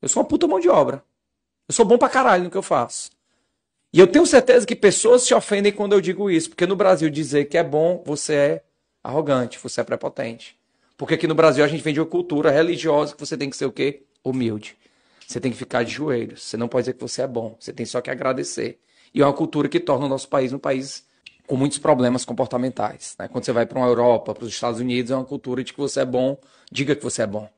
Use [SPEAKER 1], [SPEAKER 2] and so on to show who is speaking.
[SPEAKER 1] Eu sou uma puta mão de obra. Eu sou bom pra caralho no que eu faço. E eu tenho certeza que pessoas se ofendem quando eu digo isso, porque no Brasil dizer que é bom, você é arrogante, você é prepotente. Porque aqui no Brasil a gente vende uma cultura religiosa que você tem que ser o quê? Humilde. Você tem que ficar de joelhos. Você não pode dizer que você é bom. Você tem só que agradecer. E é uma cultura que torna o nosso país um país com muitos problemas comportamentais. Né? Quando você vai para uma Europa, para os Estados Unidos, é uma cultura de que você é bom, diga que você é bom.